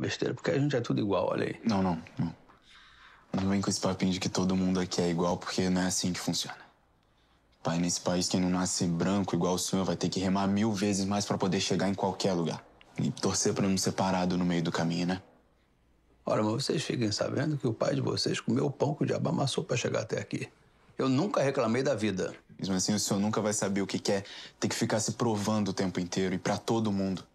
besteira, porque a gente é tudo igual, olha aí. Não, não, não. Não vem com esse papinho de que todo mundo aqui é igual, porque não é assim que funciona. Pai, nesse país, quem não nasce branco igual o senhor vai ter que remar mil vezes mais para poder chegar em qualquer lugar. E torcer para não ser parado no meio do caminho, né? Ora, mas vocês fiquem sabendo que o pai de vocês comeu o pão que o diabo amassou para chegar até aqui. Eu nunca reclamei da vida. Mas assim, o senhor nunca vai saber o que quer é ter que ficar se provando o tempo inteiro e para todo mundo.